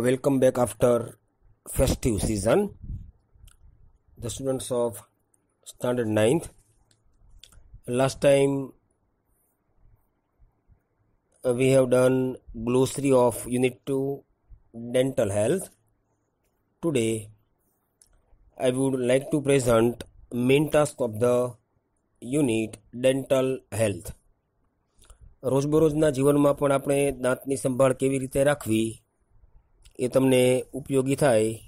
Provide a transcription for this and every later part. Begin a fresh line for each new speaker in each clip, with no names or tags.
welcome back after festive season the students of standard 9th last time we have done glossary of unit 2 dental health today i would like to present main task of the unit dental health રોજબરોજના જીવનમાં પણ આપણે દાંતની સંભાળ કેવી રીતે રાખવી એ તમને ઉપયોગી થાય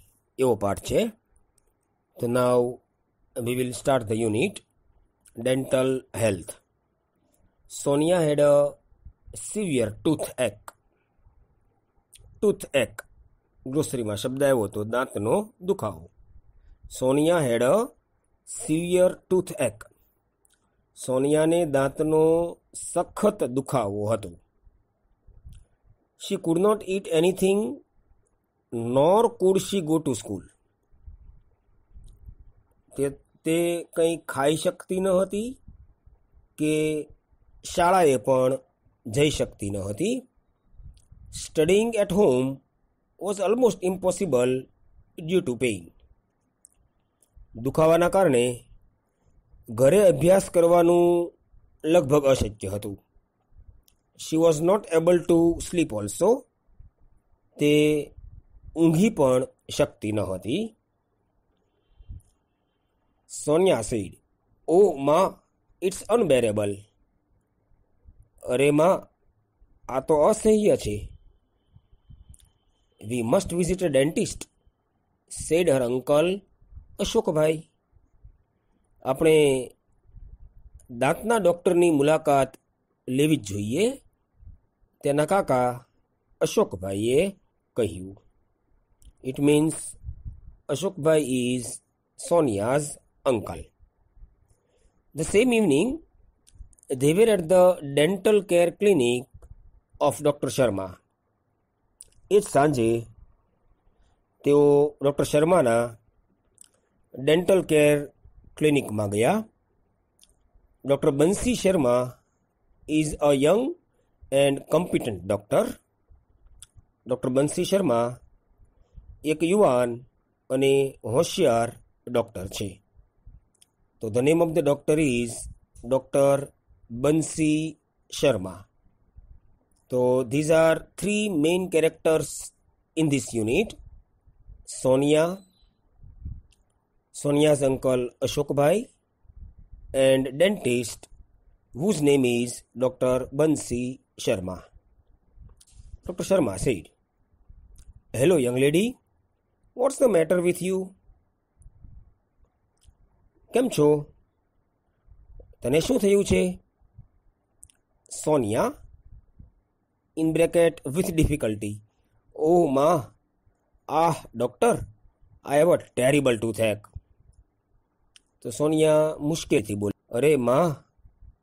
એવો પાઠ છે તો now we will start the unit dental health Sonia had a severe toothache toothache ગ્રોસરીમાં શબ્દ આવ્યો હતો દાંતનો દુખાવો Sonia had a severe toothache સોનિયાને દાંતનો સખત દુખાવો હતો she could not eat anything nor could she go to school તે તે કંઈ ખાઈ શકતી ન હતી કે શાળાએ પણ જઈ શકતી ન હતી studying at home was almost impossible due to pain દુખાવાના કારણે ઘરે અભ્યાસ કરવાનું લગભગ અશક્ય હતું she was not able to sleep also તે ઊંઘી પણ શક્તિ ન હતી સોનિયા સેડ ઓ મા ઇટ્સ અનબેરેબલ અરે માં આ તો અસહ્ય છે we must visit a dentist said her uncle Ashokbhai આપણે દાંતના ડૉક્ટરની મુલાકાત લેવી જ જોઈએ તેના કાકા અશોકભાઈએ કહ્યું It means Ashokbhai is Sonia's uncle. The same evening, they were at the dental care clinic of Dr. Sharma. એ જ સાંજે તેઓ ડૉક્ટર શર્માના ડેન્ટલ કેર ક્લિનિકમાં ગયા doctor Bansi Sharma is a young and competent doctor doctor Bansi Sharma એક યુવાન અને હોશિયાર ડૉક્ટર છે તો the name of the doctor is doctor Bansi Sharma તો these are three main characters in this unit Sonia Sonia's uncle Ashokbhai and dentist whose name is doctor Bansi Sharma doctor Sharma said hello young lady what's the matter with you કેમ છો તને શું થયું છે Sonia in bracket with difficulty ઓ મા ah doctor I have a terrible toothache તો સોનિયા મુશ્કેલથી બોલી અરે માં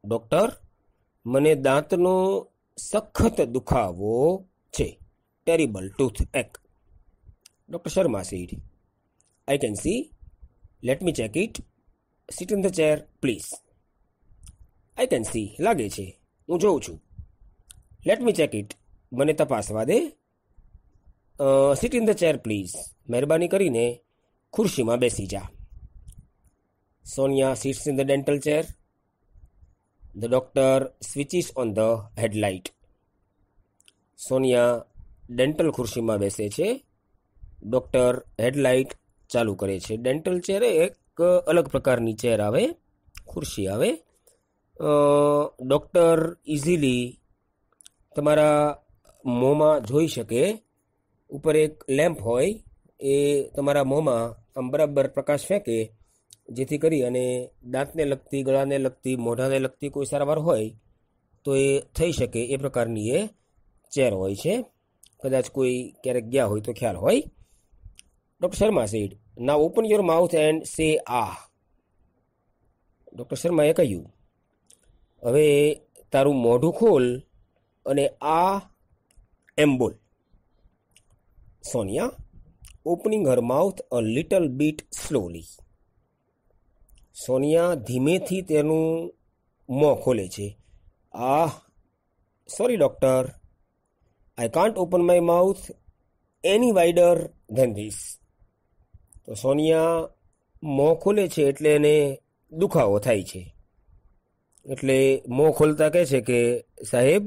ડૉક્ટર મને દાંતનો સખત દુખાવો છે terrible toothache doctor Sharma said. I can see let me check it sit in the chair please. I can see લાગે છે હું જોઉં છું લેટ મી ચેક ઇટ મને તપાસવા દે sit in the chair please મહેરબાની કરીને ખુરશીમાં બેસી જા Sonia sits in the dental chair the doctor switches on the headlight Sonia dental ખુરશીમાં બેસે છે ડૉક્ટર હેડલાઇટ ચાલુ કરે છે ડેન્ટલ ચેર એક અલગ પ્રકારની ચેર આવે ખુરશી આવે ડૉક્ટર ઇઝીલી તમારા મોંમાં જોઈ શકે ઉપર એક લેમ્પ હોય એ તમારા મોંમાં આમ બરાબર પ્રકાશ ફેંકે જેથી કરી અને દાંતને લગતી ગળાને લગતી મોઢાને લગતી કોઈ સારવાર હોય તો એ થઈ શકે એ પ્રકારની એ ચેર હોય છે કદાચ કોઈ ક્યારેક ગયા હોય તો ખ્યાલ હોય Dr. Sharma said, Now open your mouth and say ah. Doctor શર્માએ કહ્યું હવે તારું મોઢું ખોલ અને આ એમ બોલ Sonia opening her mouth a little bit slowly Sonia ધીમેથી તેનું મોં ખોલે છે આ sorry doctor I can't open my mouth any wider than this તો સોનિયા મોં ખોલે છે એટલે એને દુખાવો થાય છે એટલે મોં ખોલતા કહે છે કે સાહેબ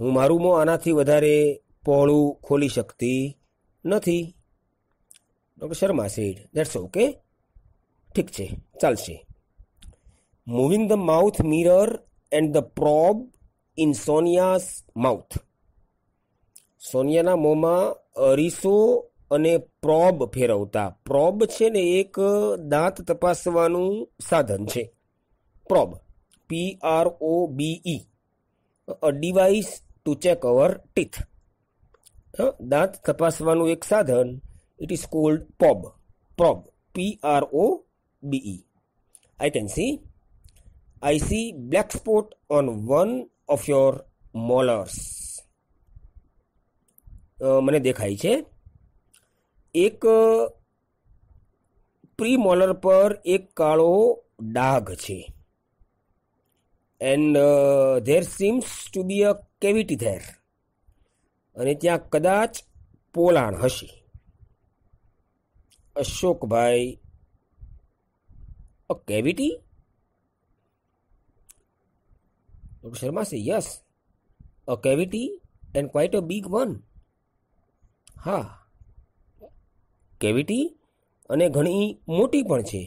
હું મારું મોં આનાથી વધારે પહોળું ખોલી શકતી નથી doctor Sharma said that's okay ઠીક છે ચાલશે moving the mouth mirror and the probe in Sonia's mouth સોનિયાના મોંમાં અરીસો અને પ્રોબ ફેરવતા પ્રોબ છે ને એક દાંત તપાસવાનું સાધન છે probe P R O B E a device to check our teeth દાંત તપાસવાનું એક સાધન ઇટ ઇઝ કોલ્ડ પોબ probe P R O B E I can see I see black spot on one of your molars મને દેખાય છે એક પ્રીમોલર પર એક કાળો ડાઘ છે and there seems to be a cavity there અને ત્યાં કદાચ પોલાણ હશે Ashokbhai a cavity doctor Sharma say yes a cavity and quite a big one હા કેવિટી અને ઘણી મોટી પણ છે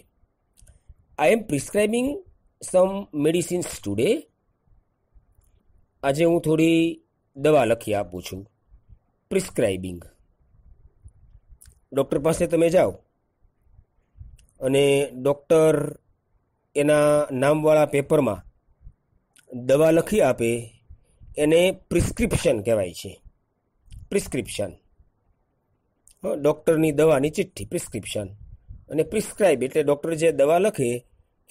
આઈ એમ પ્રિસ્ક્રાઇબિંગ સમ મેડિસિન્સ ટુડે આજે હું થોડી દવા લખી આપું છું પ્રિસ્ક્રાઇબિંગ ડૉક્ટર પાસે તમે જાઓ અને ડૉક્ટર એના નામવાળા પેપરમાં દવા લખી આપે એને પ્રિસ્ક્રિપ્શન કહેવાય છે પ્રિસ્ક્રિપ્શન ડૉક્ટરની દવાની ચિઠ્ઠી પ્રિસ્ક્રિપ્શન અને પ્રિસ્ક્રાઇબ એટલે ડૉક્ટર જે દવા લખે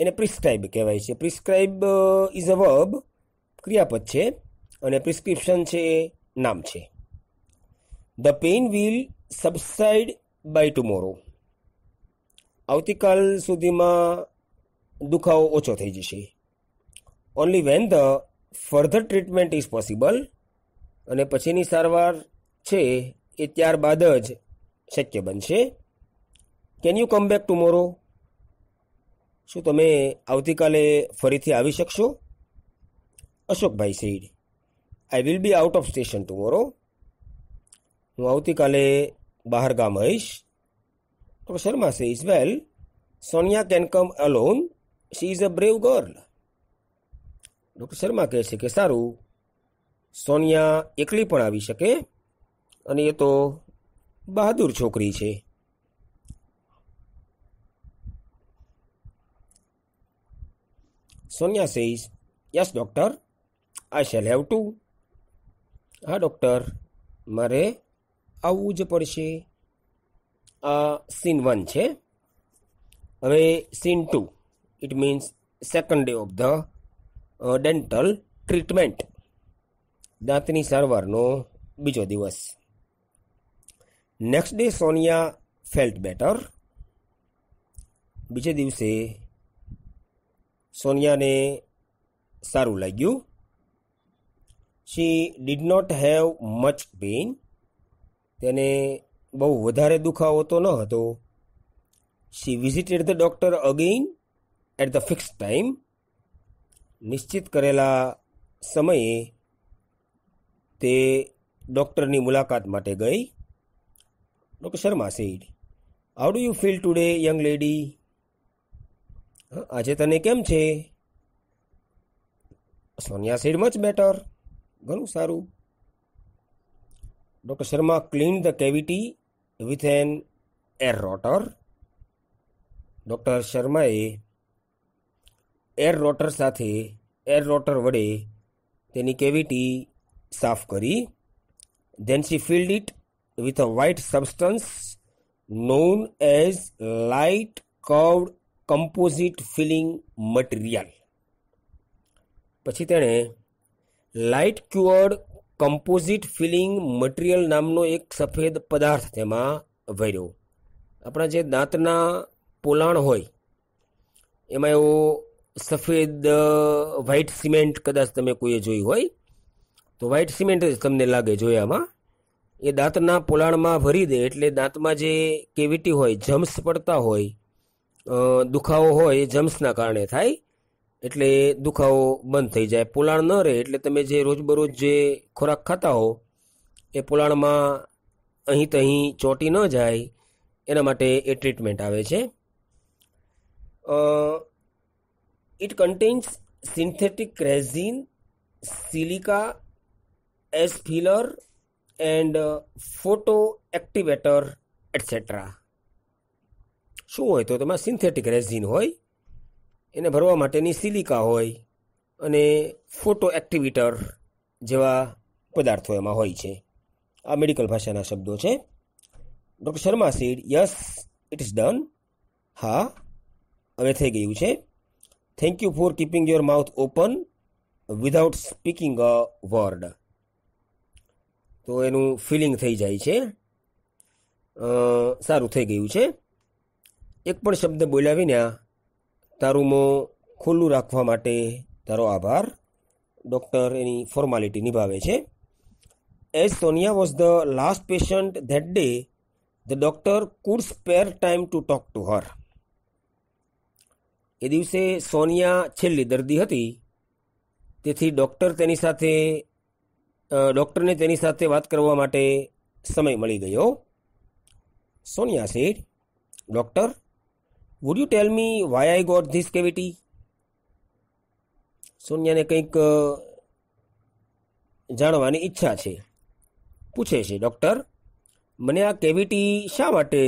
એને પ્રિસ્ક્રાઇબ કહેવાય છે પ્રિસ્ક્રાઇબ ઇઝ અ વર્બ ક્રિયાપદ છે અને પ્રિસ્ક્રિપ્શન છે એ નામ છે the pain will subside by tomorrow આવતીકાલ સુધીમાં દુખાવો ઓછો થઈ જશે only when the further treatment is possible અને પછીની સારવાર છે એ ત્યારબાદ જ શક્ય બનશે can you come back tomorrow શું તમે આવતીકાલે ફરીથી આવી શકશો Ashokbhai said I will be out of station tomorrow હું આવતીકાલે બહાર ગામ હઈશ doctor Sharma say is well Sonia can come alone she is a brave girl doctor Sharma કહે છે કે સારું સોનિયા એકલી પણ આવી શકે અને એ તો બહાદુર છોકરી છે Sonia says yes doctor I shall have to હા ડૉક્ટર મારે આવવું જ પડશે આ સીન વન છે હવે scene two it means second day of the dental treatment દાંતની સારવારનો બીજો દિવસ next day Sonia felt better બીજે દિવસે સોનિયાને સારું લાગ્યું she did not have much pain તેને બહુ વધારે દુખાવો તો ન હતો she visited the doctor again at the fixed time નિશ્ચિત કરેલા સમયે તે ડૉક્ટરની મુલાકાત માટે ગઈ doctor Sharma said, How do you feel today, young lady? આજે તને કેમ છે સોનિયા સેડ મચ બેટર ઘણું સારું doctor Sharma clean the cavity with an air rotor doctor શર્માએ એર રોટર સાથે એર રોટર વડે તેની કેવિટી સાફ કરી then she filled it with a white substance known as light curved composite filling material પછી તેણે light cured composite filling material નામનો એક સફેદ પદાર્થ તેમાં ભર્યો આપણા જે દાંતના પોલાણ હોય એમાં એવો સફેદ વ્હાઇટ સિમેન્ટ કદાચ તમે કોઈએ જોઈ હોય તો વ્હાઇટ સિમેન્ટ જ તમને લાગે જોયામાં એ દાંતના પોલાણમાં ભરી દે એટલે દાંતમાં જે કેવિટી હોય જમ્સ પડતા હોય દુખાવો હોય એ જમ્સના કારણે થાય એટલે દુખાવો બંધ થઈ જાય પોલાણ ન રહે એટલે તમે જે રોજબરોજ જે ખોરાક ખાતા હો એ પોલાણમાં અહીં તહીં ચોટી ન જાય એના માટે એ ટ્રીટમેન્ટ આવે છે it contains synthetic resin silica as filler and photo activator etcetera શું હોય તો તેમાં સિન્થેટિક રેઝિન હોય એને ભરવા માટેની સિલિકા હોય અને ફોટો એક્ટિવેટર જેવા પદાર્થો એમાં હોય છે આ મેડિકલ ભાષાના શબ્દો છે doctor Sharma said yes it is done હા હવે થઈ ગયું છે thank you for keeping your mouth open without speaking a word તો એનું ફિલિંગ થઈ જાય છે સારું થઈ ગયું છે એક પણ શબ્દ બોલ્યા વિના તારું મોં ખુલ્લું રાખવા માટે તારો આભાર ડૉક્ટર એની ફોર્માલિટી નિભાવે છે as Sonia was the last patient that day the doctor could spare time to talk to her એ દિવસે સોનિયા છેલ્લી દર્દી હતી તેથી ડૉક્ટર તેની સાથે ડૉક્ટરને તેની સાથે વાત કરવા માટે સમય મળી ગયો Sonia said doctor would you tell me why I got this cavity સોનિયાને કંઈક જાણવાની ઈચ્છા છે પૂછે છે ડૉક્ટર મને આ કેવિટી શા માટે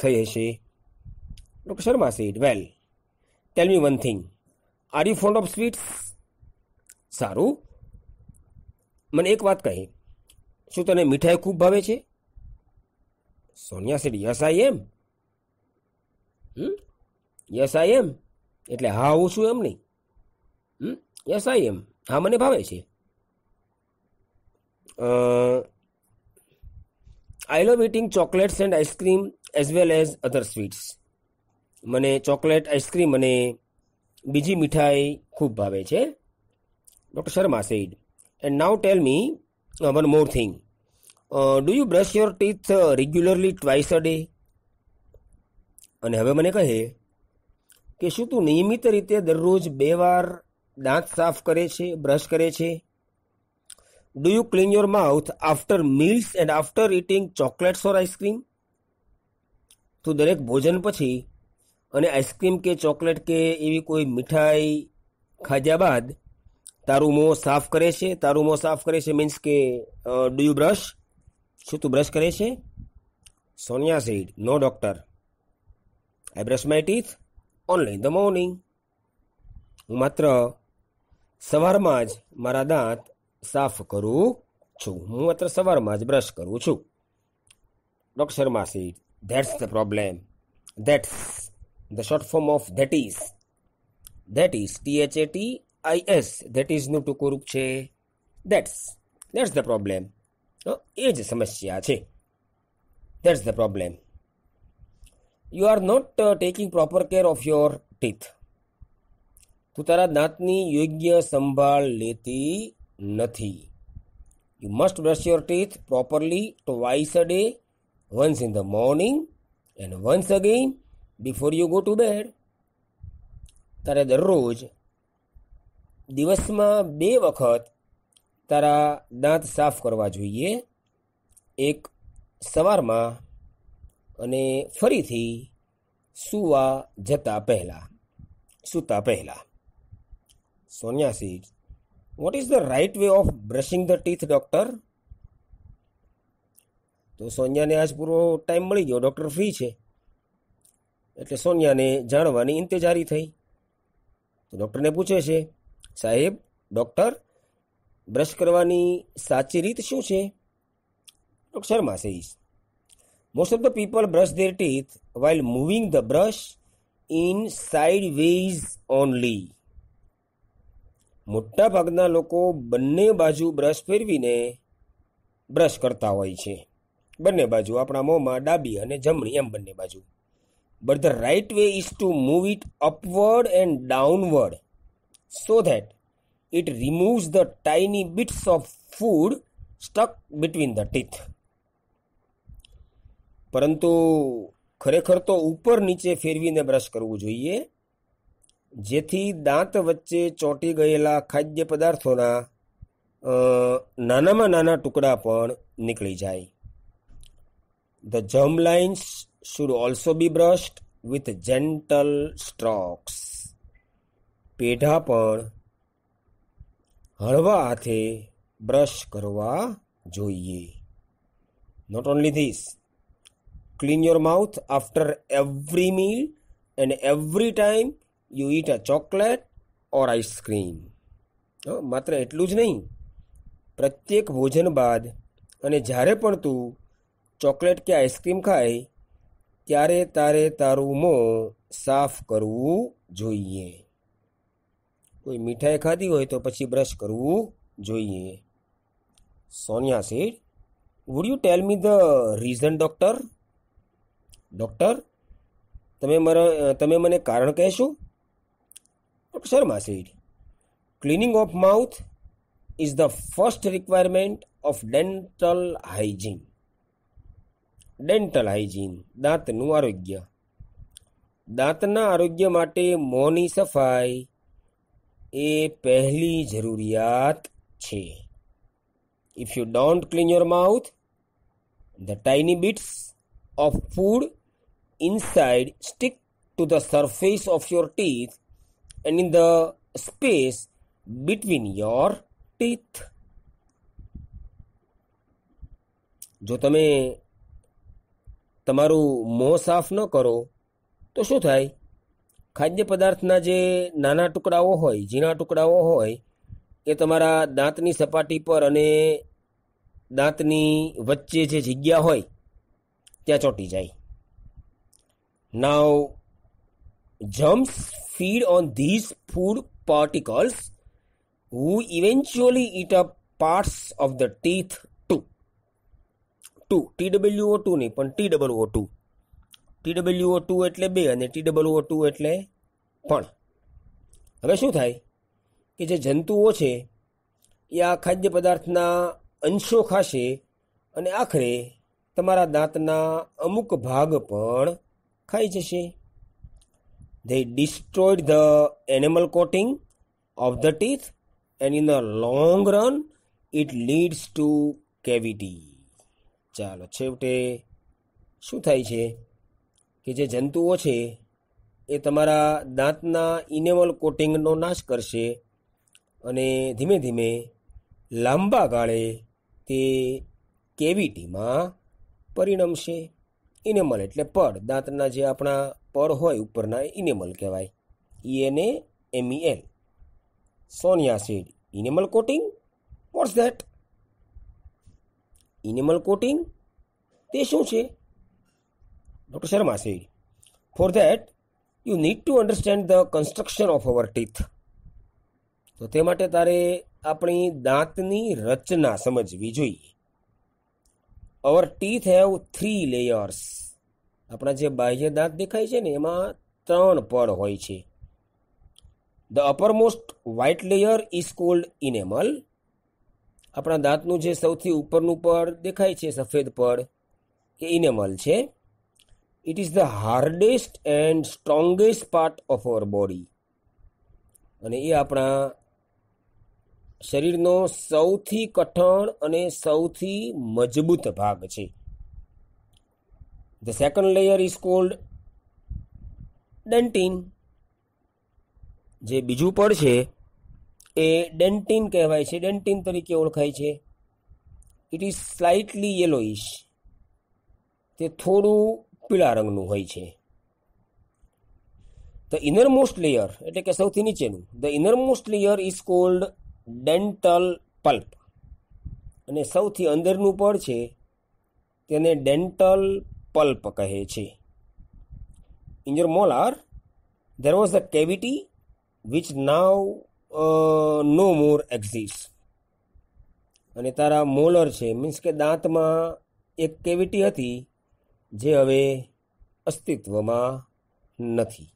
થઈ હશે doctor Sharma said well tell me one thing are you fond of sweets સારું મને એક વાત કહી શું તને મીઠાઈ ખૂબ ભાવે છે Sonia said yes I am yes I am એટલે હા હું છું એમ નહીં યસ આઈ એમ હા મને ભાવે છે I love eating chocolates and ice cream as well as other sweets મને ચોકલેટ આઈસ્ક્રીમ અને બીજી મીઠાઈ ખૂબ ભાવે છે doctor Sharma said and now tell me uh, one more thing. Uh, do you brush your teeth uh, regularly અને હવે મને કહે કે શું તું નિયમિત રીતે દરરોજ બે વાર દાંત સાફ કરે છે બ્રશ કરે છે do you clean your mouth after meals and after eating chocolates or ice cream તું દરેક ભોજન પછી અને આઈસ્ક્રીમ કે ચોકલેટ કે એવી કોઈ મીઠાઈ ખાધ્યા બાદ તારું મોં સાફ કરે છે તારું મોં સાફ કરે છે મીન્સ કે ડુ યુ બ્રશ શું તું બ્રશ કરે છે Sonia said no doctor I brush my teeth only the morning હું માત્ર સવારમાં જ મારા દાંત સાફ કરું છું હું માત્ર સવારમાં જ બ્રશ કરું છું doctor Sharma said that's the problem that's the short form of that is that is T H A T I S that ઇઝનું ટૂંકું રૂપ છે દેટ્સ દેટ્સ ધ પ્રોબ્લેમ એ જ સમસ્યા છે that's the problem you are not taking proper care of your teeth તું તારા દાંતની યોગ્ય સંભાળ લેતી નથી you must brush your teeth properly twice a day once in the morning and once again before you go to bed તારે દરરોજ દિવસમાં બે વખત તારા દાંત સાફ કરવા જોઈએ એક સવારમાં અને ફરીથી સૂવા જતા પહેલાં સૂતા પહેલાં Sonia said what is the right way of brushing the teeth doctor તો સોનિયાને આજ પૂરો ટાઈમ મળી ગયો ડૉક્ટર ફ્રી છે એટલે સોનિયાને જાણવાની ઇંતજારી થઈ તો ડૉક્ટરને પૂછે છે સાહેબ ડૉક્ટર બ્રશ કરવાની સાચી રીત શું છે doctor Sharma says most of the people brush their teeth while moving the brush in sideways only મોટાભાગના લોકો બંને બાજુ બ્રશ ફેરવીને બ્રશ કરતા હોય છે બંને બાજુ આપણા મોંમાં ડાબી અને જમણી એમ બંને બાજુ but the right way is to move it upward and downward so that it removes the tiny bits of food stuck between the teeth. પરંતુ ખરેખર તો ઉપર નીચે ફેરવીને બ્રશ કરવું જોઈએ જેથી દાંત વચ્ચે ચોંટી ગયેલા ખાદ્ય પદાર્થોના નાનામાં નાના ટુકડા પણ નીકળી જાય The germ lines should also be brushed with gentle strokes. પેઢા પણ હળવા હાથે બ્રશ કરવા જોઈએ not only this clean your mouth after every meal and every time you eat a chocolate or ice cream માત્ર એટલું જ નહીં પ્રત્યેક ભોજન બાદ અને જ્યારે પણ તું ચોકલેટ કે આઈસ્ક્રીમ ખાય ત્યારે તારે તારું મોં સાફ કરવું જોઈએ કોઈ મીઠાઈ ખાધી હોય તો પછી બ્રશ કરવું જોઈએ Sonia said would you tell me the reason doctor doctor તમે મારા તમે મને કારણ કહેશો Sharma said cleaning of mouth is the first requirement of dental hygiene dental hygiene દાંતનું આરોગ્ય દાંતના આરોગ્ય માટે મોંની સફાઈ એ પહેલી જરૂરિયાત છે if you don't clean your mouth the tiny bits of food inside stick to the surface of your teeth and in the space between your teeth જો તમે તમારું મોં સાફ ન કરો તો શું થાય ખાદ્ય પદાર્થના જે નાના ટુકડાઓ હોય ઝીણા ટુકડાઓ હોય એ તમારા દાંતની સપાટી પર અને દાંતની વચ્ચે જે જગ્યા હોય ત્યાં ચોંટી જાય now germs feed on these food particles who eventually eat a parts of the teeth two two T W O two નહીં પણ T double O two T W O two એટલે બે અને ટી ટીડબલઓ ટુ એટલે પણ હવે શું થાય કે જે જંતુઓ છે એ આ ખાદ્ય પદાર્થના અંશો ખાશે અને આખરે તમારા દાંતના અમુક ભાગ પણ ખાઈ જશે they destroyed the enamel coating of the teeth and in the long run it leads to cavity ચાલો છેવટે શું થાય છે કે જે જંતુઓ છે એ તમારા દાંતના ઇનેમલ કોટિંગનો નાશ કરશે અને ધીમે ધીમે લાંબા ગાળે તે કેવિટીમાં પરિણમશે ઇનેમલ એટલે પડ દાંતના જે આપણા પડ હોય ઉપરના ઇનેમલ કહેવાય E N A e M E L e Sonia said enamel coating what's that enamel coating તે શું છે Dr. Sharma said. For that you need to understand the construction of our teeth તો તે માટે તારે આપણી દાંતની રચના સમજવી જોઈએ our teeth have three layers આપણા જે બાહ્ય દાંત દેખાય છે ને એમાં ત્રણ પડ હોય છે the uppermost white layer is called enamel આપણા દાંતનું જે સૌથી ઉપરનું પડ દેખાય છે સફેદ પળ એ ઇનેમલ છે it is the hardest and strongest part of our body અને એ આપણા શરીરનો સૌથી કઠણ અને સૌથી મજબૂત ભાગ છે the second layer is called dentin જે બીજું પડ છે એ ડેન્ટિન કહેવાય છે ડેન્ટિન તરીકે ઓળખાય છે ઇટ ઇઝ સ્લાઇટલી યલોઇશ તે થોડું પીળા રંગનું હોય છે ધ ઇનરમોસ્ટ લેયર એટલે કે સૌથી નીચેનું the innermost most layer is called dental pulp અને સૌથી અંદરનું પડ છે તેને ડેન્ટલ પલ્પ કહે છે in molar there was a cavity which now no more exist અને તારા મોલર છે મીન્સ કે દાંતમાં એક કેવિટી હતી જે હવે અસ્તિત્વમાં નથી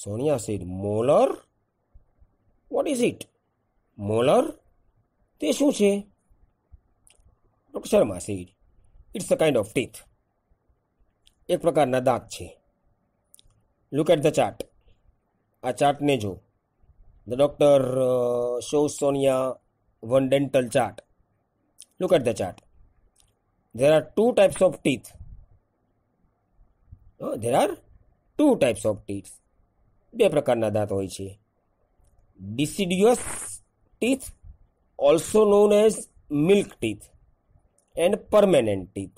Sonia said molar what is it molar તે શું છે doctor Sharma said it's a kind of teeth એક પ્રકારના દાંત છે લુક એટ ધ ચાર્ટ આ ચાર્ટને જો the doctor show Sonia one dental chart look at the chart there are two types of teeth. there are two types of teeth. બે પ્રકારના દાંત હોય છે deciduous teeth also known as milk teeth and permanent teeth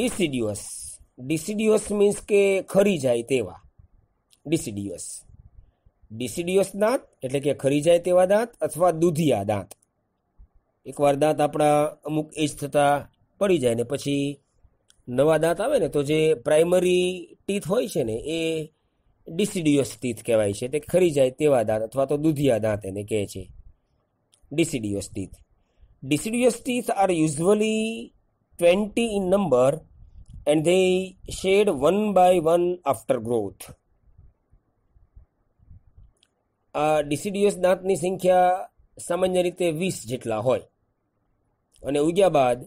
deciduous deciduous means કે ખરી જાય તેવા deciduous deciduous દાંત એટલે કે ખરી જાય તેવા દાંત અથવા દૂધિયા દાંત એકવાર દાંત આપણા અમુક એજ થતાં પડી જાય ને પછી નવા દાંત આવે ને તો જે પ્રાઇમરી ટીથ હોય છે ને એ ડિસિડિયસ ટીથ કહેવાય છે તે ખરી જાય તેવા દાંત અથવા તો દૂધિયા દાંત એને કહે છે deciduous teeth deciduous teeth are usually twenty in number and they shed one by one after growth આ ડિસિડિયસ દાંતની સંખ્યા સામાન્ય રીતે વીસ જેટલા હોય અને ઉગ્યા બાદ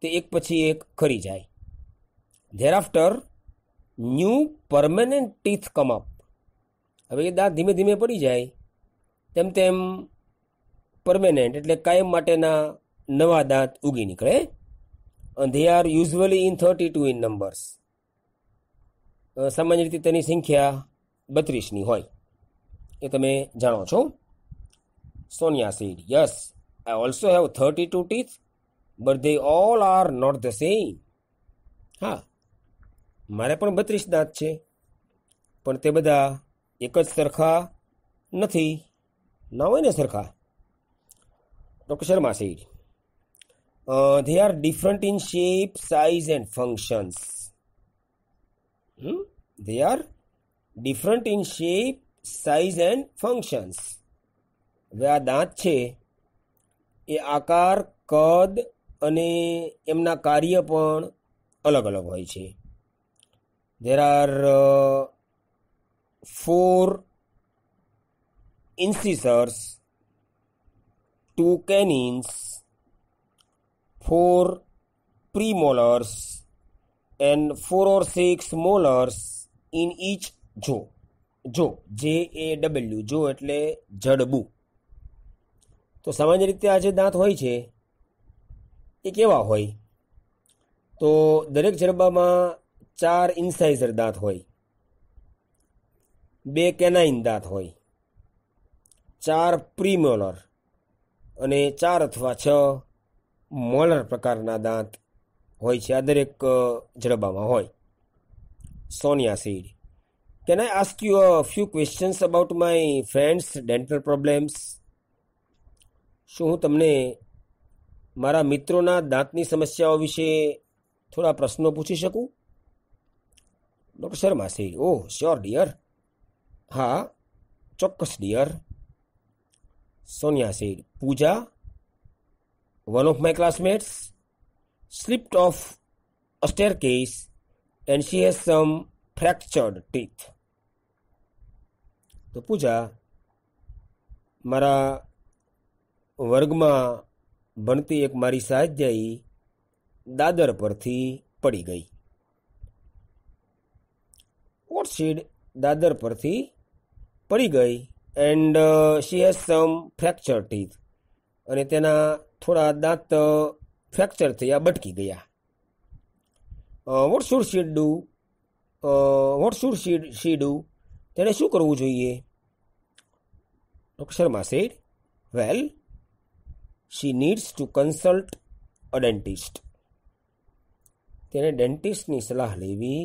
તે એક પછી એક ખરી જાય thereafter new permanent teeth come up હવે એ દાંત ધીમે ધીમે પડી જાય તેમ તેમ પરમેનન્ટ એટલે કાયમ માટેના નવા દાંત ઉગી નીકળે અને they are usually in thirty two in numbers સામાન્ય રીતે તેની સંખ્યા બત્રીસની હોય એ તમે જાણો છો Sonia said yes I also have 32 teeth, but they all are not the same. હા મારે પણ બત્રીસ દાંત છે પણ તે બધા એક જ સરખા નથી ના હોય ને સરખા doctor Sharma said they are different in shape size and functions they are different in shape size and functions હવે આ દાંત છે એ આકાર કદ અને એમના કાર્ય પણ અલગ અલગ હોય છે there are four incisors two canines four premolars and four or six molars in each જો જો જે એ ડબલ્યુ જો એટલે જડબું તો સામાન્ય રીતે આ જે દાંત હોય છે એ કેવા હોય તો દરેક જરબામાં ચાર ઇન્સાઇઝર દાંત હોય બે કેનાઇન દાંત હોય ચાર પ્રીમોલર અને ચાર અથવા છ મોલર પ્રકારના દાંત હોય છે આ દરેક જડબામાં હોય Sonia said can I ask you a few questions about my friends dental problems શું હું તમને મારા મિત્રોના દાંતની સમસ્યાઓ વિશે થોડા પ્રશ્નો પૂછી શકું doctor Sharma said oh sure dear હા ચોક્કસ dear Sonia said Pooja one of my classmates slipped off a staircase and she has some fractured teeth તો પૂજા મારા વર્ગમાં ભણતી એક મારી સાહજ્યાઈ દાદર પરથી પડી ગઈ ઓટશીડ દાદર પરથી પડી ગઈ and she has some fracture teeth અને તેના થોડા દાંત ફ્રેક્ચર uh, થયા બટકી ગયા what should she'd do what should she'd she do તેણે શું કરવું જોઈએ doctor Sharma said well she needs to consult a dentist તેને ડેન્ટિસ્ટની સલાહ લેવી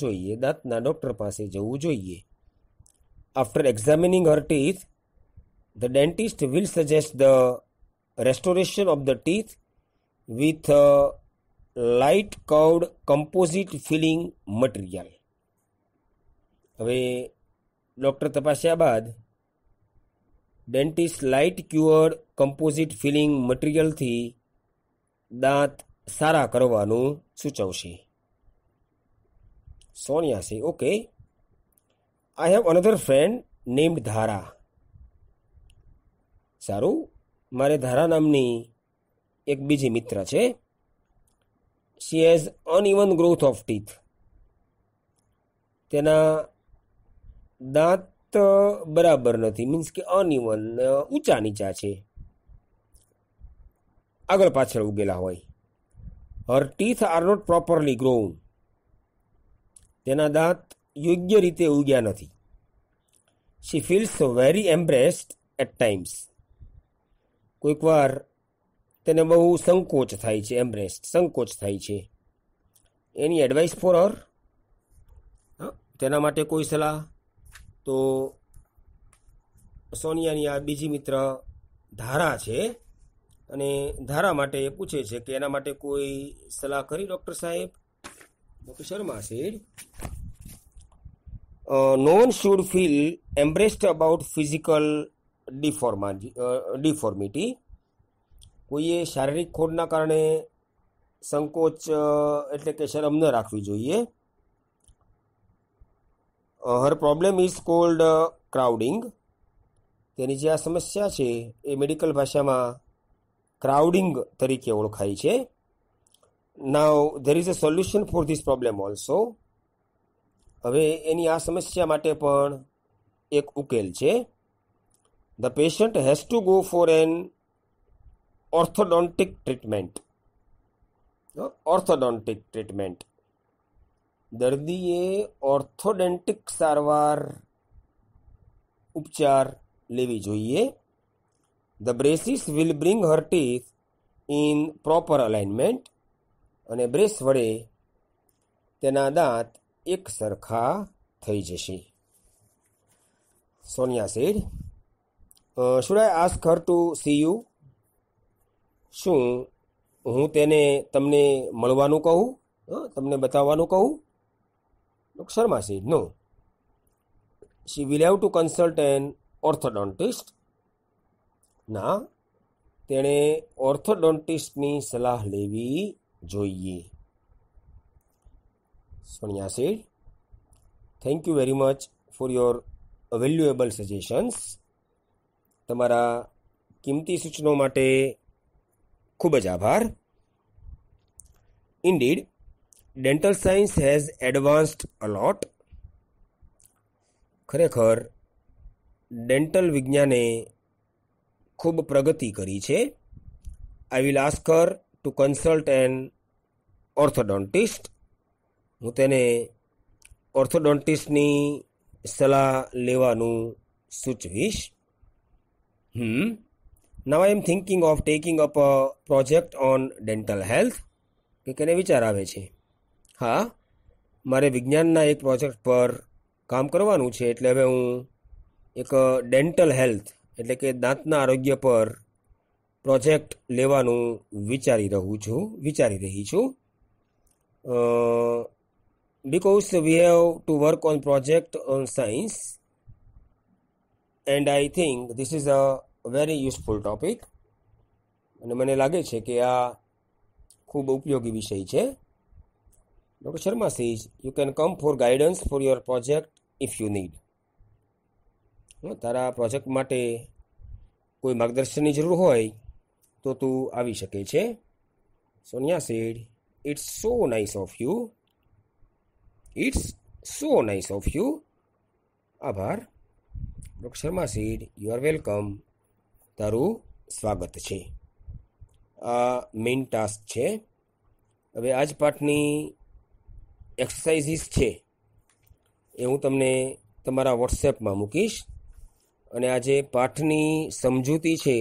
જોઈએ દાંતના ડૉક્ટર પાસે જવું જોઈએ after examining her teeth the dentist will suggest the restoration of the teeth with light cured composite filling material હવે ડૉક્ટર તપાસ્યા બાદ dentist light cure composite filling મટીરિયલથી દાંત સારા કરવાનું સૂચવશે સોનિયાસી okay I have another friend named Dhara સારું મારે ધારા નામની એક બીજી મિત્ર છે she has uneven growth of teeth તેના દાંત બરાબર નથી મીન્સ કે અનિવન ઊંચા નીચા છે આગળ પાછળ ઉગેલા હોય her teeth are not properly grown તેના દાંત યોગ્ય રીતે ઉગ્યા નથી she feels very embarrassed at times કોઈકવાર તેને બહુ સંકોચ થાય છે એમ્બ્રેસ્ડ સંકોચ થાય છે એની એડવાઇસ ફોર હર તેના માટે કોઈ સલાહ તો સોનિયાની આ બીજી મિત્ર ધારા છે અને ધારા માટે એ પૂછે છે કે એના માટે કોઈ સલાહ કરી ડૉક્ટર સાહેબ doctor Sharma said no one should feel embarrassed about physical ડિફોર્મા ડિફોર્મિટી કોઈએ શારીરિક ખોડના કારણે સંકોચ એટલે કે શરમ ન રાખવી જોઈએ her problem is called crowding તેની જે આ સમસ્યા છે એ મેડિકલ ભાષામાં ક્રાઉડિંગ તરીકે ઓળખાય છે now there is a solution for this problem also હવે એની આ સમસ્યા માટે પણ એક ઉકેલ છે the patient has to go for an orthodontic treatment orthodontic treatment દર્દીએ ઓર્થોડેન્ટિક સારવાર ઉપચાર લેવી જોઈએ the braces will bring her teeth in proper alignment અને બ્રેસ વડે તેના દાંત એક સરખા થઈ જશે Sonia said should I ask her to see you શું હું તેને તમને મળવાનું કહું તમને બતાવવાનું કહું Look, Sharma said, no. She will have to consult an ના તેણે ઓર્થોડોન્ટિસ્ટની સલાહ લેવી જોઈએ Sonia thank you very much for your valuable suggestions તમારા કિંમતી સૂચનો માટે ખૂબ જ આભાર indeed dental science has advanced a lot ખરેખર ડેન્ટલ વિજ્ઞાને ખૂબ પ્રગતિ કરી છે I will ask her to consult an orthodontist હું તેને ઓર્થોડોન્ટિસ્ટની સલાહ લેવાનું સૂચવીશ hmm now I am thinking of taking up a project on dental health કે કેને વિચાર આવે છે હા મારે વિજ્ઞાનના એક પ્રોજેક્ટ પર કામ કરવાનું છે એટલે હવે હું એક ડેન્ટલ હેલ્થ એટલે કે દાંતના આરોગ્ય પર પ્રોજેક્ટ લેવાનું વિચારી રહું છું વિચારી રહી છું because we have to work on project on science and I think this is a very useful topic અને મને લાગે છે કે આ ખૂબ ઉપયોગી વિષય છે Dr. Sharma says you can come for guidance for your project if you need. તારા પ્રોજેક્ટ માટે કોઈ માર્ગદર્શનની જરૂર હોય તો તું આવી શકે છે Sonia said it's so nice of you it's so nice of you આભાર doctor Sharma said you are welcome તારું સ્વાગત છે આ મેઇન ટાસ્ક છે હવે આજ પાઠની એક્સરસાઇઝીસ છે એ હું તમને તમારા વોટ્સએપમાં મૂકીશ અને આ જે પાઠની સમજૂતી છે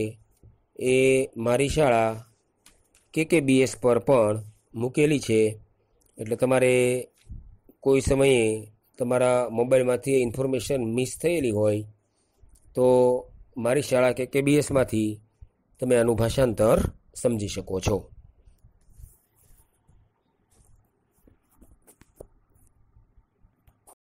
એ મારી શાળા કે કે બીએસ પર પણ મૂકેલી છે એટલે તમારે કોઈ સમયે તમારા મોબાઈલમાંથી ઇન્ફોર્મેશન મિસ થયેલી હોય તો મારી શાળા કે કે બીએસમાંથી તમે આનું ભાષાંતર સમજી શકો છો